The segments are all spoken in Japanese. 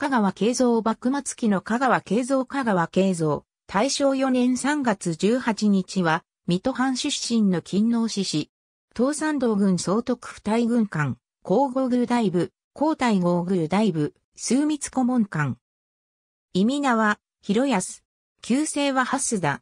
香川慶三幕末期の香川慶三香川慶三、大正4年3月18日は、水戸藩出身の勤王志士、東山道軍総督府大軍官、皇后宮大部、皇太后宮大部、枢密顧問官。意味名は、広安。旧姓は蓮田。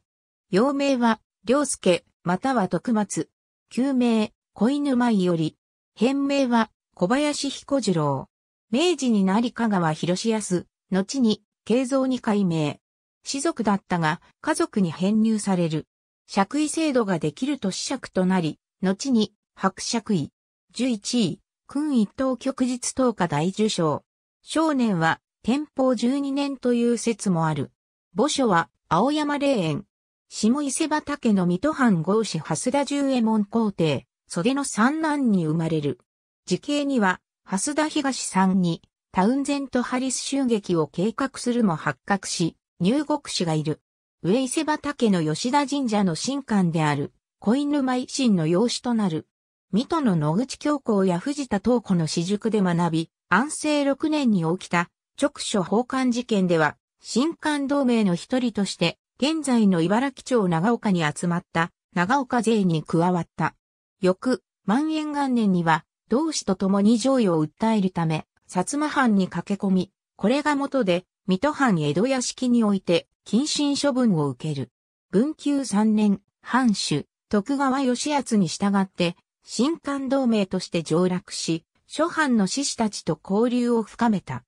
幼名は、良介、または徳松。旧名、小犬舞より。変名は、小林彦次郎。明治になり香川広康、後に、慶造に改名。士族だったが、家族に編入される。爵位制度ができると死爵となり、後に、伯爵位。11位、君一等旭日等下大受賞。少年は、天保12年という説もある。墓所は、青山霊園。下伊勢畑の水戸藩豪氏蓮田十右衛門皇帝、袖の三男に生まれる。時系には、蓮田東さんに、タウンゼント・ハリス襲撃を計画するも発覚し、入国士がいる。上伊勢畑の吉田神社の神官である、小犬間維新の養子となる。水戸の野口教皇や藤田東子の私塾で学び、安政6年に起きた直所奉還事件では、新官同盟の一人として、現在の茨城町長岡に集まった長岡勢に加わった。翌、万延元年には、同志と共に上位を訴えるため、薩摩藩に駆け込み、これが元で、水戸藩江戸屋敷において、謹慎処分を受ける。文久三年、藩主、徳川義厚に従って、新官同盟として上洛し、諸藩の志士たちと交流を深めた。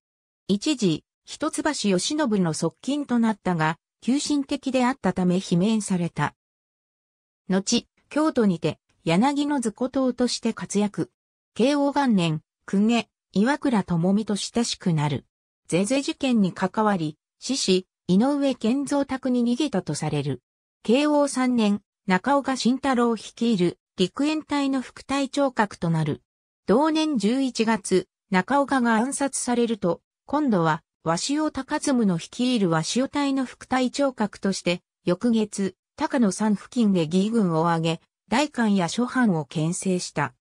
一時、一橋義信の側近となったが、急進的であったため罷免された。後、京都にて、柳の図古党として活躍。慶応元年、公家、岩倉智美と親しくなる。ゼゼ事件に関わり、死死、井上健造宅に逃げたとされる。慶応3年、中岡慎太郎率いる陸援隊の副隊長格となる。同年11月、中岡が暗殺されると、今度は、鷲尾高嗣の率いる鷲尾隊の副隊長格として、翌月、高野山付近で義軍を挙げ、大官や諸藩を牽制した。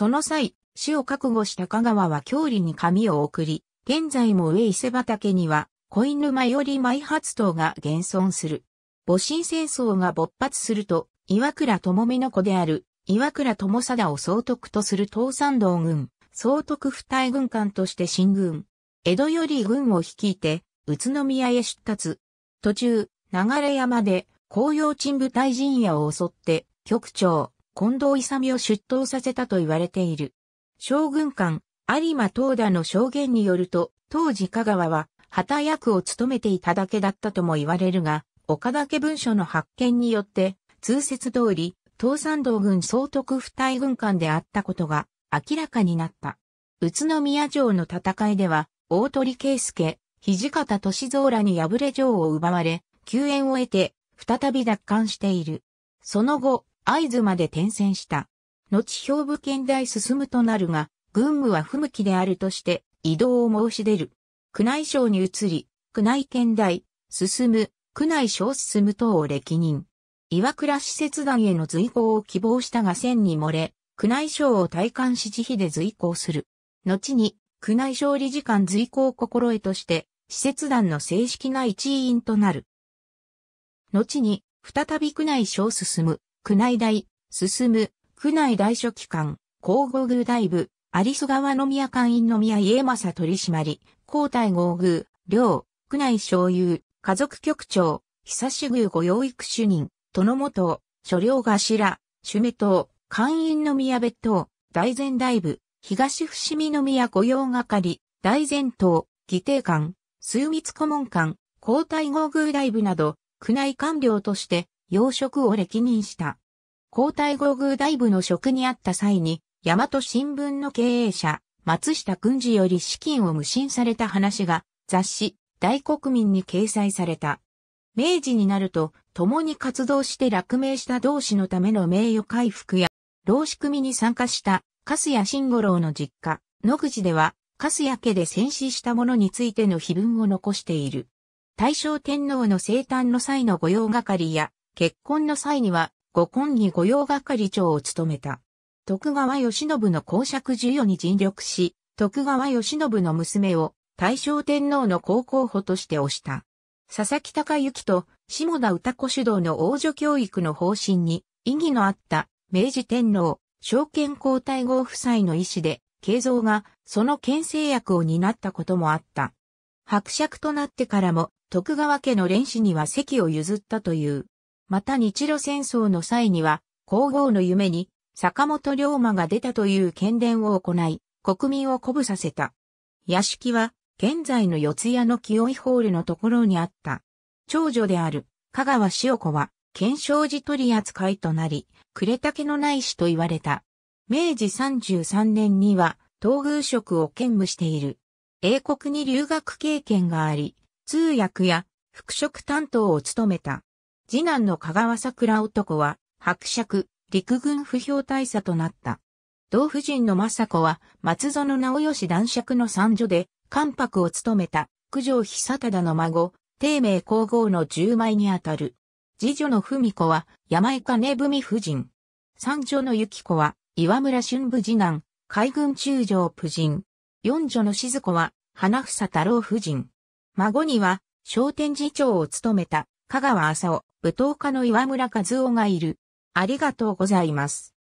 その際、死を覚悟した香川は郷里に紙を送り、現在も上伊勢畑には、恋犬沼より舞発島が現存する。戊辰戦争が勃発すると、岩倉智美の子である、岩倉智貞を総督とする東山道軍、総督府隊軍官として進軍。江戸より軍を率いて、宇都宮へ出立。途中、流山で、紅葉鎮部隊陣屋を襲って、局長、近藤勇を出頭させたと言われている。将軍官、有馬東田の証言によると、当時香川は、旗役を務めていただけだったとも言われるが、岡田家文書の発見によって、通説通り、東山道軍総督府隊軍官であったことが明らかになった。宇都宮城の戦いでは、大鳥圭介、土方歳三らに敗れ城を奪われ、救援を得て、再び奪還している。その後、会津まで転戦した。後兵部県大進むとなるが、軍務は不向きであるとして移動を申し出る。宮内省に移り、宮内県大、進む、宮内省進む等を歴任。岩倉使節団への随行を希望したが戦に漏れ、宮内省を退官し慈費で随行する。後に、宮内省理事官随行心得として、使節団の正式な一員となる。後に、再び宮内省進む、宮内大、進む、宮内大書記官、皇后宮大部、有栖川宮官員宮家正取締、皇太皇宮、領、宮内商有、家族局長、久し宮御養育主任、殿元、所領頭、主目等、官員宮別等、大前大部、東伏見宮御用係、大前党、議定官、枢密顧問官、皇太皇宮大部など、宮内官僚として、養殖を歴任した。皇太后宮大部の職にあった際に、大和新聞の経営者、松下君次より資金を無心された話が、雑誌、大国民に掲載された。明治になると、共に活動して落命した同志のための名誉回復や、老子組に参加した、粕谷慎五郎の実家、野口では、粕谷家で戦死した者についての碑文を残している。大正天皇の生誕の際の御用係や、結婚の際には、ご婚儀御用係長を務めた。徳川義信の公爵授与に尽力し、徳川義信の娘を大正天皇の高候補として推した。佐々木隆之と下田歌子主導の王女教育の方針に意義のあった明治天皇、昭憲皇太后夫妻の意思で、慶三がその牽制役を担ったこともあった。伯爵となってからも徳川家の連氏には席を譲ったという。また日露戦争の際には、皇后の夢に坂本龍馬が出たという権伝を行い、国民を鼓舞させた。屋敷は、現在の四谷の清井ホールのところにあった。長女である、香川塩子は、検証時取り扱いとなり、暮れたけのないしと言われた。明治33年には、東宮職を兼務している。英国に留学経験があり、通訳や復職担当を務めた。次男の香川桜男は、伯爵、陸軍不評大佐となった。同夫人の政子は、松園直義男爵の三女で、関白を務めた、九条久忠の孫、定名皇后の十枚にあたる。次女の文子は、山井金文夫人。三女の幸子は、岩村春部次男、海軍中将夫人。四女の静子は、花房太郎夫人。孫には、商店次長を務めた、香川浅尾、舞踏家の岩村和夫がいる。ありがとうございます。